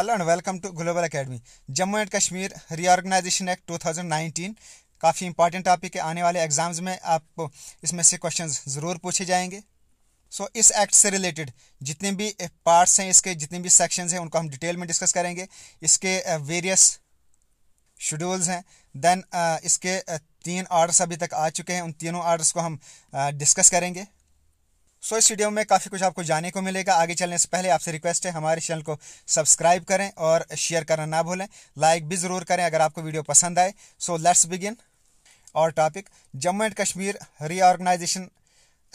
hello and welcome to global academy Jammu and Kashmir reorganisation act 2019 काफ़ी important topic है आने वाले एग्जाम्स में आप इसमें से क्वेश्चंस ज़रूर पूछे जाएंगे सो so, इस एक्ट से रिलेटेड जितने भी पार्ट्स हैं इसके जितने भी सेक्शंस हैं उनको हम डिटेल में डिस्कस करेंगे इसके वेरियस शेड्यूल्स हैं देन इसके तीन आर्डर्स अभी तक आ चुके हैं उन तीनों आर्डर्स को हम डिस्कस करेंगे सो इस वीडियो में काफ़ी कुछ आपको जानने को मिलेगा आगे चलने से पहले आपसे रिक्वेस्ट है हमारे चैनल को सब्सक्राइब करें और शेयर करना ना भूलें लाइक भी ज़रूर करें अगर आपको वीडियो पसंद आए सो लेट्स बिगिन और topic Jammu and Kashmir reorganisation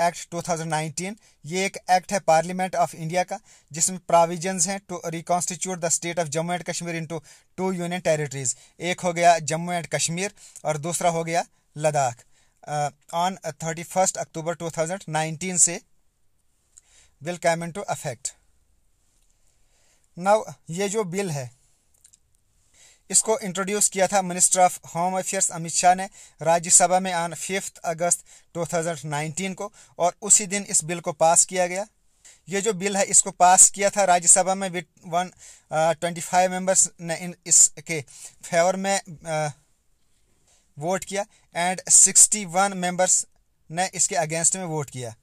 act 2019 ये एक एक्ट है पार्लियामेंट ऑफ इंडिया का जिसमें प्रोविजंस हैं to reconstitute the state of Jammu and Kashmir into two union territories एक हो गया जम्मू एंड कश्मीर और दूसरा हो गया Ladakh on thirty first October 2019 से will come into effect now ये जो बिल है इसको इंट्रोड्यूस किया था minister of home affairs Amit Shah ने राज्यसभा में ऑन फिफ्थ अगस्त 2019 को और उसी दिन इस बिल को पास किया गया ये जो बिल है इसको पास किया था राज्यसभा में with one twenty five members ने इन इसके फेवर में वोट uh, किया एंड सिक्सटी वन मेम्बर्स ने इसके अगेंस्ट में वोट किया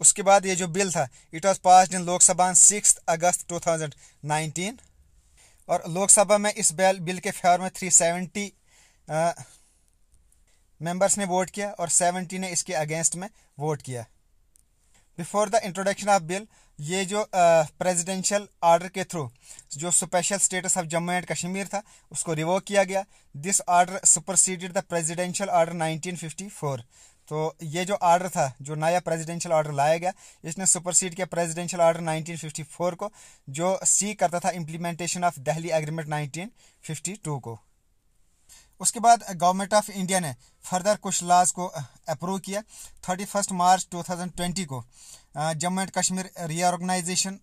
उसके बाद ये जो बिल था it was pass in Lok Sabha six August two और लोकसभा में इस बिल बिल के फेवर में 370 सेवेंटी मेंबर्स ने वोट किया और 70 ने इसके अगेंस्ट में वोट किया before the introduction of bill ये जो प्रेसिडेंशियल ऑर्डर के थ्रू जो special status of Jammu and Kashmir था उसको रिवोक किया गया this order superseded the presidential order 1954 तो ये जो ऑर्डर था जो नया प्रेसिडेंशियल ऑर्डर लाया गया इसने सुपरसीड किया प्रेसिडेंशियल ऑर्डर 1954 को जो सी करता था इम्प्लीमेंटेशन ऑफ दिल्ली एग्रीमेंट 1952 को उसके बाद गवर्नमेंट ऑफ इंडिया ने फर्दर कुछ लॉज को अप्रूव किया थर्टी फर्स्ट मार्च 2020 को Jammu and Kashmir reorganisation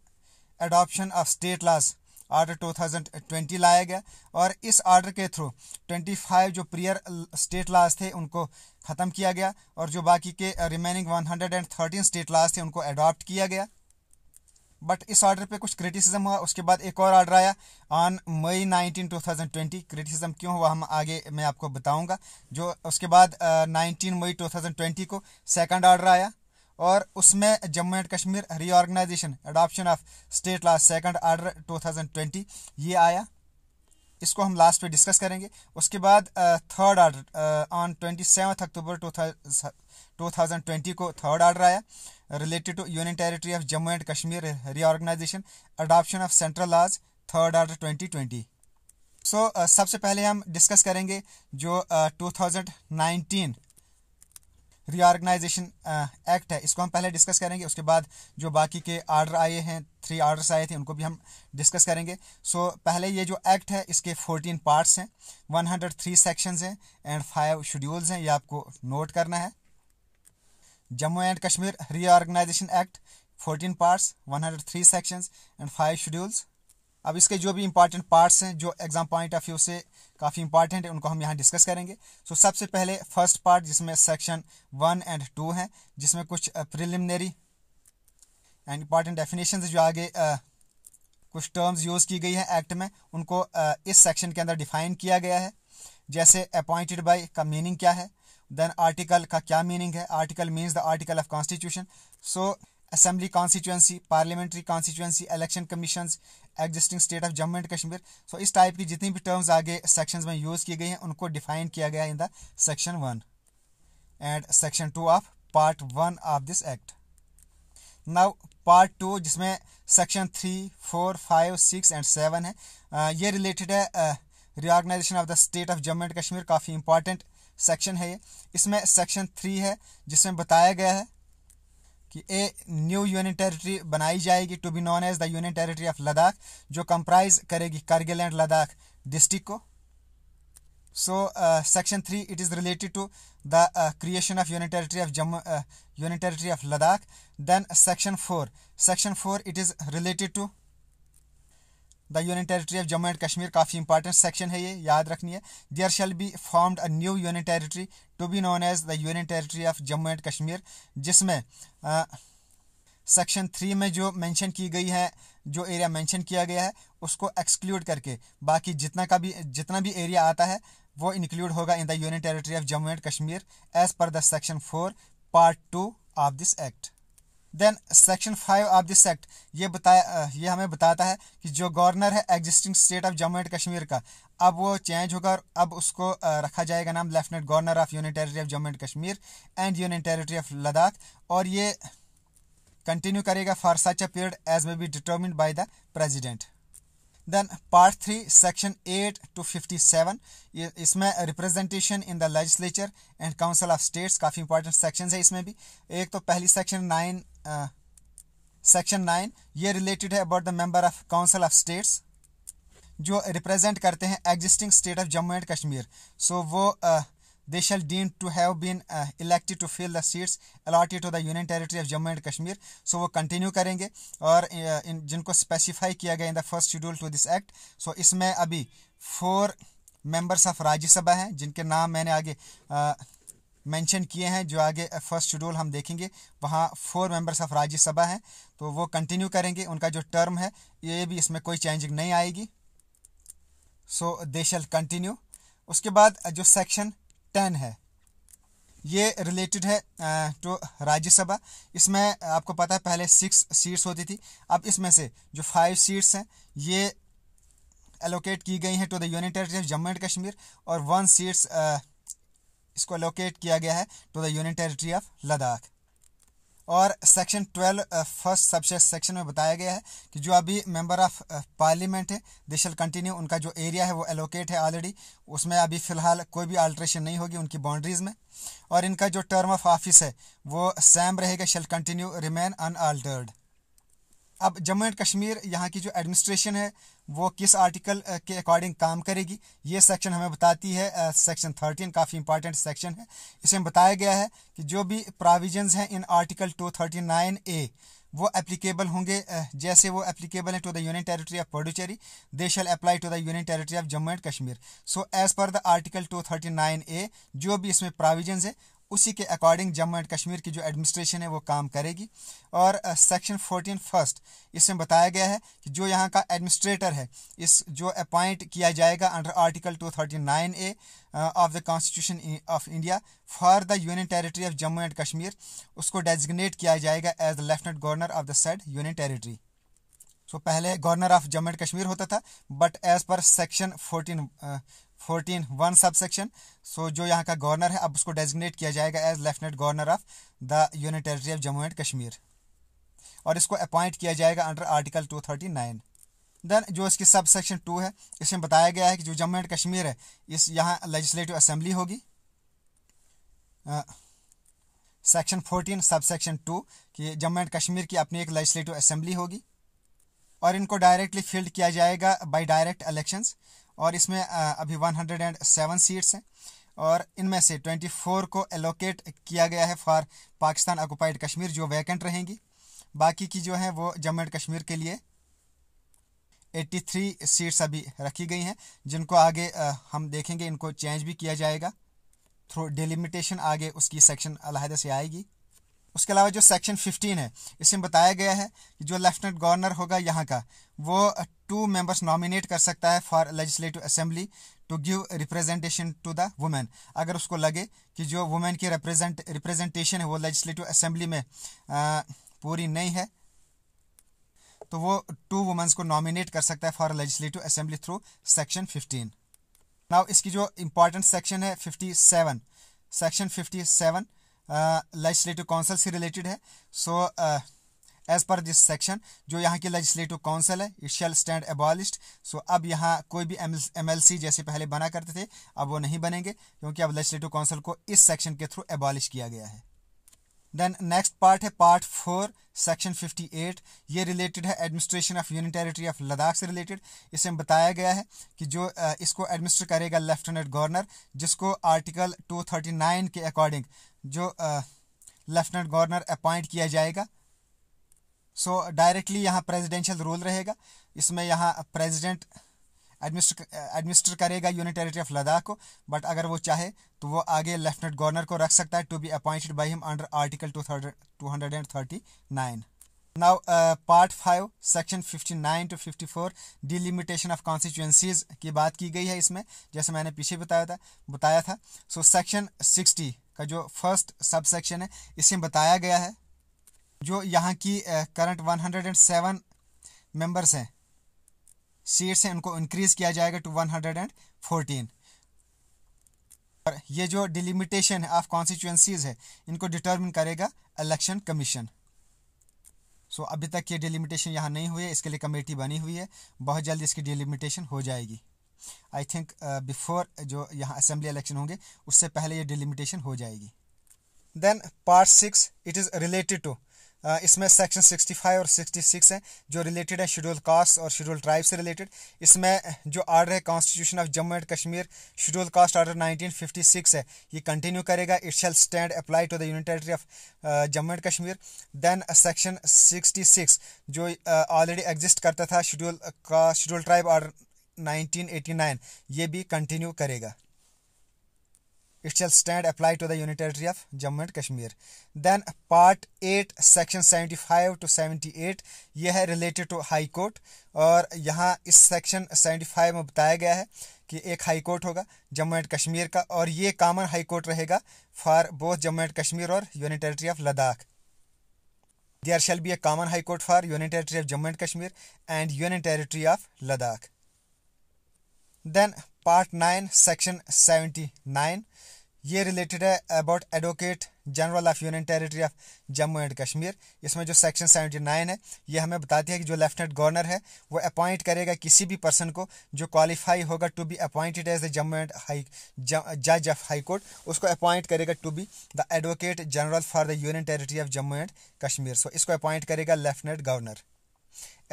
adoption of state laws order 2020 लाया गया और इस आर्डर के थ्रू 25 जो प्रियर स्टेट लॉज थे उनको ख़त्म किया गया और जो बाकी के रिमेनिंग 113 स्टेट लॉज थे उनको अडॉप्ट किया गया बट इस ऑर्डर पे कुछ क्रिटिसिज्म हुआ उसके बाद एक और ऑर्डर आया ऑन मई 19 2020 क्रिटिसिज्म क्यों हुआ हम आगे मैं आपको बताऊंगा जो उसके बाद आ, uh, 19 मई 2020 को सेकंड ऑर्डर आया और उसमें Jammu and Kashmir reorganisation adoption of state law second order 2020 ये आया इसको हम लास्ट पे डिस्कस करेंगे उसके बाद third order on twenty October two thousand twenty को थर्ड आर्डर आया related to union territory of Jammu and Kashmir reorganisation adoption of central laws third order twenty twenty so सबसे पहले हम डिस्कस करेंगे जो two thousand nineteen reorganisation act uh, है इसको हम पहले डिस्कस करेंगे उसके बाद जो बाकी के आर्डर आए हैं थ्री आर्डर्स आए थे उनको भी हम डिस्कस करेंगे सो so, पहले ये जो एक्ट है इसके फोर्टीन पार्ट्स हैं वन हंड्रेड थ्री सेक्शन हैं एंड फाइव शेड्यूल्स हैं ये आपको नोट करना है Jammu and Kashmir reorganisation act fourteen parts one hundred three section and five schedules अब इसके जो भी इंपॉर्टेंट पार्ट्स हैं जो एग्जाम पॉइंट ऑफ व्यू से काफ़ी इंपॉर्टेंट है उनको हम यहाँ डिस्कस करेंगे सो so, सबसे पहले फर्स्ट पार्ट जिसमें सेक्शन वन एंड टू है जिसमें कुछ प्रिलिमिनरी एंड इंपॉर्टेंट डेफिनेशन जो आगे uh, कुछ टर्म्स यूज़ की गई हैं एक्ट में उनको uh, इस सेक्शन के अंदर डिफाइन किया गया है जैसे अपॉइंटेड बाई का मीनिंग क्या है देन आर्टिकल का क्या मीनिंग है article means the article of constitution so assembly constituency parliamentary constituency election commission existing state of Jammu and Kashmir so इस टाइप की जितनी भी टर्म्स आगे सेक्शन में यूज़ की गई हैं उनको डिफाइन किया गया in the section one and section two of part one of this act now part two जिसमें section three four five six and seven है ये रिलेटेड है reorganisation of the state of Jammu and Kashmir काफ़ी important section है ये इसमें section three है जिसमें बताया गया है कि ए न्यू यूनियन टेरिटरी बनाई जाएगी to be known as the union territory of Ladakh जो कंप्राइज करेगी करगिल एंड लद्दाख डिस्ट्रिक्ट को so section three it is related to the creation of union territory of Jammu union territory of Ladakh then section four section four it is related to the union territory of Jammu and Kashmir काफ़ी important section है ये याद रखनी है there shall be formed a new union territory to be known as the union territory of Jammu and Kashmir जिसमें section three में जो mention की गई है जो एरिया मेंशन किया गया है उसको एक्सक्लूड करके बाकी जितना का भी जितना भी एरिया आता है वो इंक्लूड होगा in the union territory of Jammu and Kashmir as per the section four part two of this act then section five of this act ये बताया ये हमें बताता है कि जो गवर्नर है existing state of Jammu and Kashmir का अब वो चेंज होगा और अब उसको रखा जाएगा नाम lieutenant governor of union territory of Jammu and Kashmir and union territory of Ladakh और ये कंटिन्यू करेगा for such a period as may be determined by the president then part three section eight to fifty seven इसमें representation in the legislature and council of states काफ़ी important section है इसमें भी एक तो पहली सेक्शन नाइन सेक्शन नाइन ये related है about the member of council of states जो रिप्रेजेंट करते हैं existing state of Jammu and Kashmir so वो uh, they shall deem to have been uh, elected to fill the seats allotted to the union territory of jammu and kashmir so वो continue karenge aur uh, in jinko specify kiya gaya in the first schedule to this act so isme abhi four members of Rajya Sabha हैं जिनके नाम मैंने आगे uh, mention किए हैं जो आगे फर्स्ट शेड्यूल हम देखेंगे वहाँ फोर मेंबर्स ऑफ राज्यसभा हैं तो वो कंटिन्यू करेंगे उनका जो टर्म है ये भी इसमें कोई चेंजिंग नहीं आएगी सो दे शैल कंटिन्यू उसके बाद जो सेक्शन टेन है ये रिलेटेड है टू तो राज्यसभा इसमें आपको पता है पहले सिक्स सीट्स होती थी अब इसमें से जो फाइव सीट्स हैं ये एलोकेट की गई हैं टू तो the union territory of Jammu and Kashmir और वन सीट्स इसको एलोकेट किया गया है टू तो the union territory of Ladakh और सेक्शन ट्वेल्व फर्स्ट सबसे सेक्शन में बताया गया है कि जो अभी मेंबर ऑफ पार्लियामेंट है दे शल कंटिन्यू उनका जो एरिया है वो एलोकेट है ऑलरेडी उसमें अभी फ़िलहाल कोई भी अल्ट्रेशन नहीं होगी उनकी बाउंड्रीज़ में और इनका जो टर्म ऑफ ऑफिस है वो सेम रहेगा शल कंटिन्यू रिमेन अनअल्टर्ड अब जम्मू एंड कश्मीर यहाँ की जो एडमिनिस्ट्रेशन है वो किस आर्टिकल के अकॉर्डिंग काम करेगी ये सेक्शन हमें बताती है सेक्शन थर्टीन काफ़ी इंपॉर्टेंट सेक्शन है इसमें बताया गया है कि जो भी प्राविजन हैं in article two thirty nine A वो एप्लीकेबल होंगे जैसे वो एप्लीकेबल हैं to the union territory of Puducherry they shall apply to the union territory of Jammu and Kashmir so as per the article nine A जो भी इसमें प्राविजन है उसी के अकॉर्डिंग जम्मू एंड कश्मीर की जो एडमिनिस्ट्रेशन है वो काम करेगी और सेक्शन फोर्टीन फर्स्ट इसमें बताया गया है कि जो यहाँ का एडमिनिस्ट्रेटर है इस जो अपॉइंट किया जाएगा under article two nine A of the constitution of India for the union territory of Jammu and Kashmir उसको डेजिग्नेट किया जाएगा as the lieutenant governor of the said union territory so पहले governor of Jammu and Kashmir होता था but as per section fourteen fourteen one sub section so जो यहाँ का governor है अब उसको डेजिग्नेट किया जाएगा as lieutenant governor of the union territory of Jammu and Kashmir और इसको अपॉइंट किया जाएगा under article two thirty nine then जो इसकी सब सेक्शन टू है इसमें बताया गया है कि जो जम्मू एंड कश्मीर है इस यहाँ लेजिस्लेटिव असेंबली होगी section fourteen sub section two कि जम्मू एंड कश्मीर की अपनी एक लेजिस्लेटिव असम्बली होगी और इनको डायरेक्टली फील्ड किया जाएगा बाई डायरेक्ट इलेक्शंस और इसमें अभी 107 सीट्स हैं और इनमें से 24 को एलोकेट किया गया है फॉर पाकिस्तान ऑक्यूपाइड कश्मीर जो वैकेंट रहेंगी बाकी की जो है वो जम्मू एंड कश्मीर के लिए 83 सीट्स अभी रखी गई हैं जिनको आगे हम देखेंगे इनको चेंज भी किया जाएगा थ्रू डिलिमिटेशन आगे उसकी सेक्शन अलहदे से आएगी उसके अलावा जो सेक्शन 15 है इसमें बताया गया है कि जो लेफ्टिनेंट गवर्नर होगा यहाँ का वो टू मेंबर्स नॉमिनेट कर सकता है for legislative assembly to give representation to the women अगर उसको लगे कि जो वुमेन की रिप्रेजेंट रिप्रेजेंटेशन है वो लेजिस्लेटिव असेंबली में आ, पूरी नहीं है तो वो टू वुमेन्स को नॉमिनेट कर सकता है for legislative assembly through section fifteen now इसकी जो इंपॉर्टेंट सेक्शन है fifty seven section fifty seven legislative council से रिलेटेड है so so, uh, as per this section जो यहाँ की लेजिस्लेटिव काउंसिल है it shall stand abolished so अब यहाँ कोई भी एम एल सी जैसे पहले बना करते थे अब वो नहीं बनेंगे क्योंकि अब लेजिस्लेटिव काउंसिल को इस सेक्शन के थ्रू एबॉलिश किया गया है देन नेक्स्ट पार्ट है part four section fifty eight ये रिलेटेड है administration of union territory of Ladakh से रिलेटेड इसमें बताया गया है कि जो इसको एडमिनिस्टर करेगा लेफ्टिनेंट गवर्नर जिसको आर्टिकल टू थर्टी नाइन के अकॉर्डिंग जो लेफ्टिनेंट गवर्नर अपॉइंट किया जाएगा सो डायरेक्टली यहाँ प्रेजिडेंशियल रूल रहेगा इसमें यहाँ प्रेजिडेंट एडमिनिस्टर एडमिनिस्टर करेगा यूनिट टेरिटरी ऑफ लद्दाख को बट अगर वो चाहे तो वो आगे लेफ्टिनेंट गवर्नर को रख सकता है to be appointed by him under article two two hundred and thirty nine Now, part five section fifty nine to four delimitation of constituencies की बात की गई है इसमें जैसे मैंने पीछे बताया था बताया था सो सेक्शन सिक्सटी का जो फर्स्ट सब सेक्शन है इसमें बताया गया है जो यहाँ की करंट 107 मेंबर्स हैं सीट्स हैं उनको इंक्रीज़ किया जाएगा टू 114 और ये जो डिलिमिटेशन है ऑफ कॉन्स्टिट्यूंसीज़ है इनको डिटर्मिन करेगा इलेक्शन कमीशन सो अभी तक ये डिलिमिटेशन यहाँ नहीं हुई है इसके लिए कमेटी बनी हुई है बहुत जल्दी इसकी डिलिमिटेशन हो जाएगी आई थिंक बिफोर जो यहाँ असेंबली इलेक्शन होंगे उससे पहले ये डिलिमिटेशन हो जाएगी then part six it is related to इसमें सेक्शन 65 और 66 हैं जो रिलेटेड है शेड्यूल कास्ट और शेड्यूल ट्राइब से रिलेटेड इसमें जो आर्डर है constitution of Jammu and Kashmir schedule caste order 1956 है ये कंटिन्यू करेगा it shall stand apply to the unit territory of Jammu and Kashmir then section six जो ऑलरेडी uh, एग्जिस्ट करता था शेड्यूल का शेड्यूल ट्राइब आर्डर नाइन ये भी कंटिन्यू करेगा it stand apply to the union territory of Jammu and Kashmir then part eight section seventy five to seventy eight ये है related to high court और यहाँ इस सेक्शन सेवेंटी फाइव में बताया गया है कि एक हाई कोर्ट होगा जम्मू एंड कश्मीर का और ये कामन हाई कोर्ट रहेगा for both Jammu and Kashmir और union territory of Ladakh there shall be a common high court for union territory of Jammu and Kashmir and union territory of Ladakh then part nine section seventy nine ये related है about advocate general of union territory of Jammu and Kashmir इसमें जो section seventy nine है ये हमें बताती है कि जो लेफ्टिनेंट गवर्नर है वो अपॉइंट करेगा किसी भी पर्सन को जो क्वालिफाई होगा to be appointed as the Jammu and high जज ऑफ हाई कोर्ट उसको अपॉइंट करेगा to be the advocate general for the union territory of Jammu and Kashmir so इसको अपॉइंट करेगा lieutenant governor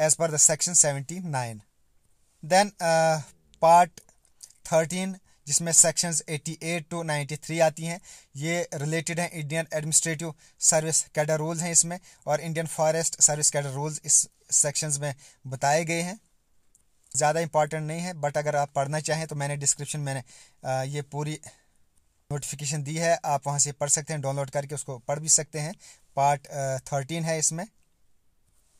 as per the section seventy nine then part thirteen जिसमें sections 88 to 93 आती हैं ये related हैं Indian administrative service cadre rules हैं इसमें और Indian forest service cadre rules इस सेक्शंस में बताए गए हैं ज़्यादा इंपॉर्टेंट नहीं है बट अगर आप पढ़ना चाहें तो मैंने डिस्क्रिप्शन मैंने आ, ये पूरी नोटिफिकेशन दी है आप वहाँ से पढ़ सकते हैं डाउनलोड करके उसको पढ़ भी सकते हैं पार्ट थर्टीन है इसमें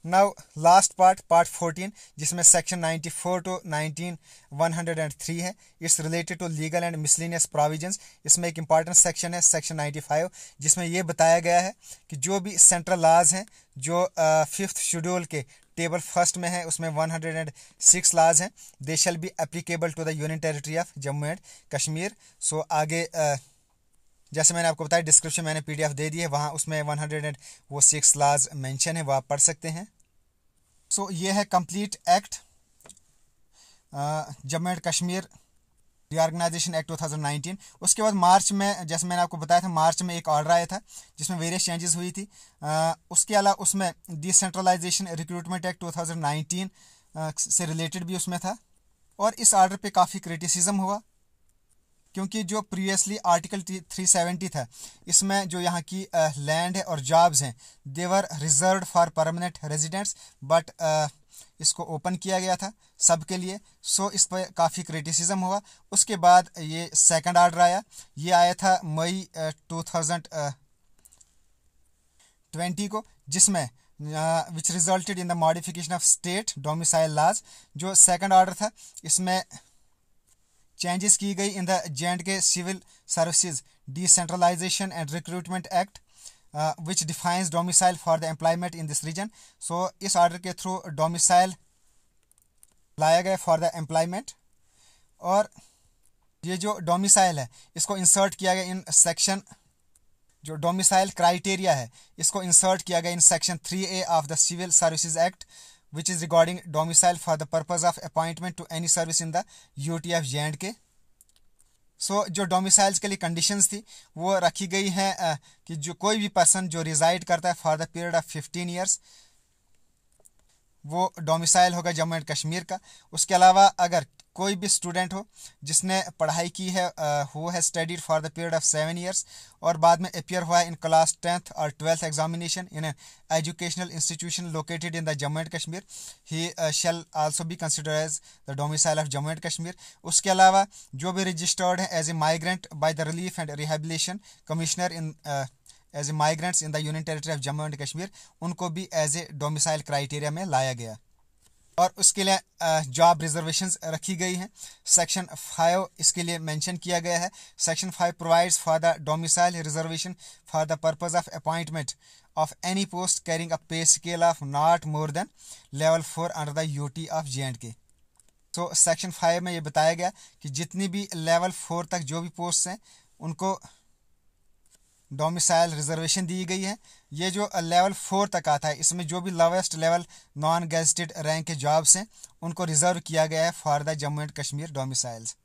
नाउ लास्ट पार्ट पार्ट 14 जिसमें सेक्शन 94 टू 19 103 है it's related to legal and miscellaneous provisions इसमें एक इंपॉर्टेंट सेक्शन है सेक्शन 95 जिसमें यह बताया गया है कि जो भी सेंट्रल लाज हैं जो फिफ्थ uh, शेड्यूल के टेबल फर्स्ट में है उसमें 106 लाज हैं they shall be applicable to the union territory of Jammu and Kashmir so आगे uh, जैसे मैंने आपको बताया डिस्क्रिप्शन मैंने पीडीएफ दे दी है वहाँ उसमें वन हंड्रेड एंड वो सिक्स लाज मैंशन है वो आप पढ़ सकते हैं सो so, ये है complete act Jammu and Kashmir reorganisation act 2019 उसके बाद मार्च में जैसे मैंने आपको बताया था मार्च में एक ऑर्डर आया था जिसमें वेरियस चेंजेस हुई थी uh, उसके अलावा उसमें डिसेंट्रलाइजेशन रिक्रूटमेंट एक्ट 2019 आ, से रिलेटेड भी उसमें था और इस ऑर्डर पे काफ़ी क्रिटिसिज्म हुआ क्योंकि जो प्रीवियसली आर्टिकल 370 था इसमें जो यहाँ की लैंड है और जॉब्स हैं they were reserve for permanent residents but इसको ओपन किया गया था सब के लिए सो इस पर काफ़ी क्रिटिसिज्म हुआ उसके बाद ये सेकंड आर्डर आया ये आया था मई टू थाउजेंड ट्वेंटी को जिसमें which resulted in the modification of state domicile laws जो सेकंड आर्डर था इसमें चेंजेस की गई in the J and K civil services decentralisation and recruitment act which defines domicile for the employment in this region so इस order के through domicile लाया गया for the employment और ये जो डोमिसाइल है इसको इंसर्ट किया गया इन सेक्शन जो डोमिसाइल क्राइटेरिया है इसको इंसर्ट किया गया in section three A of the civil services act which is regarding domicile for the purpose of appointment to any service in the UT of J and K so जो domiciles के लिए conditions थी वो रखी गई हैं कि जो कोई भी पर्सन जो रिजाइड करता है for the period of fifteen years वो डोमिसाइल होगा जम्मू एंड कश्मीर का उसके अलावा अगर कोई भी स्टूडेंट हो जिसने पढ़ाई की है who has studied for the period of seven years और बाद में अपियर हुआ है इन क्लास टेंथ और twelfth examination in an educational institution located in the Jammu and Kashmir he shall also be consider as the domicile of Jammu and Kashmir उसके अलावा जो भी रजिस्टर्ड है as a migrant by the relief and rehabilitation commissioner in as a migrants in the union territory of Jammu and Kashmir उनको भी as a domicile criteria में लाया गया और उसके लिए जॉब रिजर्वेशन रखी गई हैं सेक्शन फाइव इसके लिए मेंशन किया गया है section five provides for the domicile reservation for the purpose of appointment of any post carrying a pay scale of not more than level four under the UT of J and K so section five में ये बताया गया कि जितनी भी level four तक जो भी पोस्ट हैं उनको डोमिसाइल रिजर्वेशन दी गई है ये जो लेवल फोर तक आता है इसमें जो भी lowest level non gazetted rank के जॉब्स हैं उनको रिजर्व किया गया है for the Jammu and Kashmir domiciles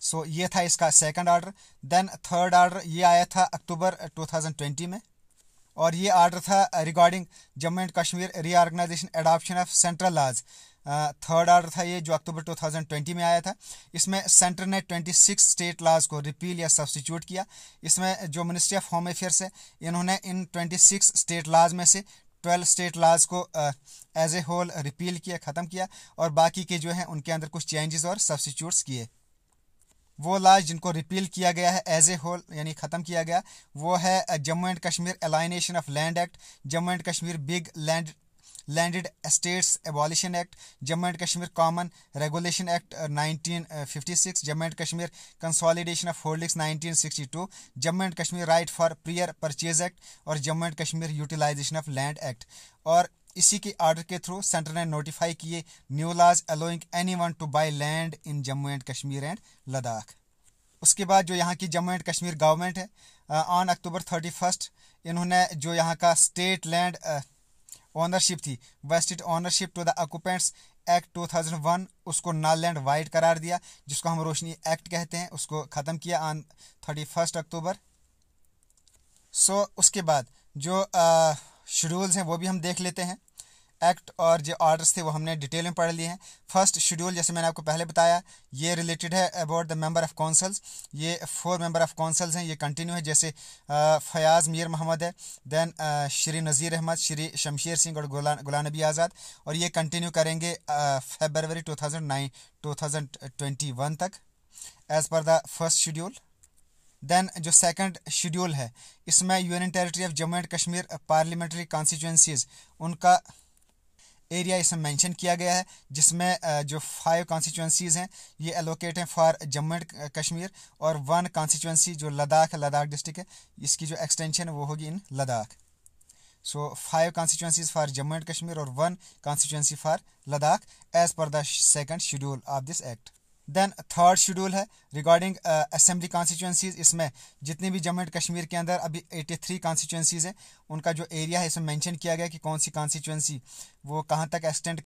so so, ये था इसका second order then third order ये आया था अक्टूबर 2020 में और ये ऑर्डर था regarding Jammu and Kashmir reorganisation adoption of central laws third order था ये जो अक्टूबर 2020 में आया था इसमें सेंटर ने 26 स्टेट लाज को रिपील या सब्सटीट्यूट किया इसमें जो मिनिस्ट्री ऑफ होम अफेयर्स है इन्होंने इन 26 स्टेट लाज में से 12 स्टेट लाज को एज ए होल रिपील किया ख़त्म किया और बाकी के जो हैं उनके अंदर कुछ चेंजेस और सब्सटीट्यूट्स किए वो लाज जिनको रिपील किया गया है एज ए होल यानी ख़त्म किया गया वो है Jammu and Kashmir alienation of land act Jammu and Kashmir big land landed estates abolition act Jammu and Kashmir common regulation act 1956 Jammu and Kashmir consolidation of holdings 1962 Jammu and Kashmir right for prior purchase act और Jammu and Kashmir utilisation of land act और इसी के order के through centre ने notify किए new laws allowing any one to buy land in Jammu and Kashmir and Ladakh उसके बाद जो यहाँ की जम्मू एंड कश्मीर गवर्नमेंट है ऑन अक्टूबर थर्टी फर्स्ट इन्होंने जो यहाँ का स्टेट लैंड ऑनरशिप थी vested ownership to the occupants act 2001 उसको नल एंड वाइट करार दिया जिसको हम रोशनी एक्ट कहते हैं उसको ख़त्म किया on thirty first October so उसके बाद जो शेड्यूल्स हैं वो भी हम देख लेते हैं एक्ट और जो ऑर्डर्स थे वो हमने डिटेल में पढ़ लिए हैं फर्स्ट शेड्यूल जैसे मैंने आपको पहले बताया ये रिलेटेड है about the member of councils ये फोर मेंबर ऑफ कौंसल्स हैं ये कंटिन्यू है जैसे फयाज़ मीर मोहम्मद है दैन श्री नज़ीर अहमद श्री शमशेर सिंह और गुला गुलाम नबी आज़ाद और ये कंटिन्यू करेंगे February two thousand nine to thousand twenty one तक as per the first schedule then जो सेकंड शेड्यूल है इसमें union territory of Jammu and Kashmir parliamentary constituencies उनका एरिया इसमें मेंशन किया गया है जिसमें जो फाइव कॉन्स्टिट्यूंसीज हैं ये एलोकेट हैं फॉर जम्मू एंड कश्मीर और वन कॉन्स्टिट्यूंसी जो लद्दाख है लद्दाख डिस्ट्रिक्ट है इसकी जो एक्सटेंशन है वो होगी in Ladakh so five constituencies for Jammu and Kashmir और one constituency for Ladakh as per the second schedule of this act then third schedule है रिगार्डिंग असेंबली कॉन्स्टिट्यूंसीज इसमें जितनी भी जम्मू एंड कश्मीर के अंदर अभी 83 थ्री कॉन्स्टिट्यूंसीज हैं उनका जो एरिया है इसमें मेंशन किया गया कि कौन सी कॉन्स्टिट्यूंसी वो कहाँ तक एक्सटेंड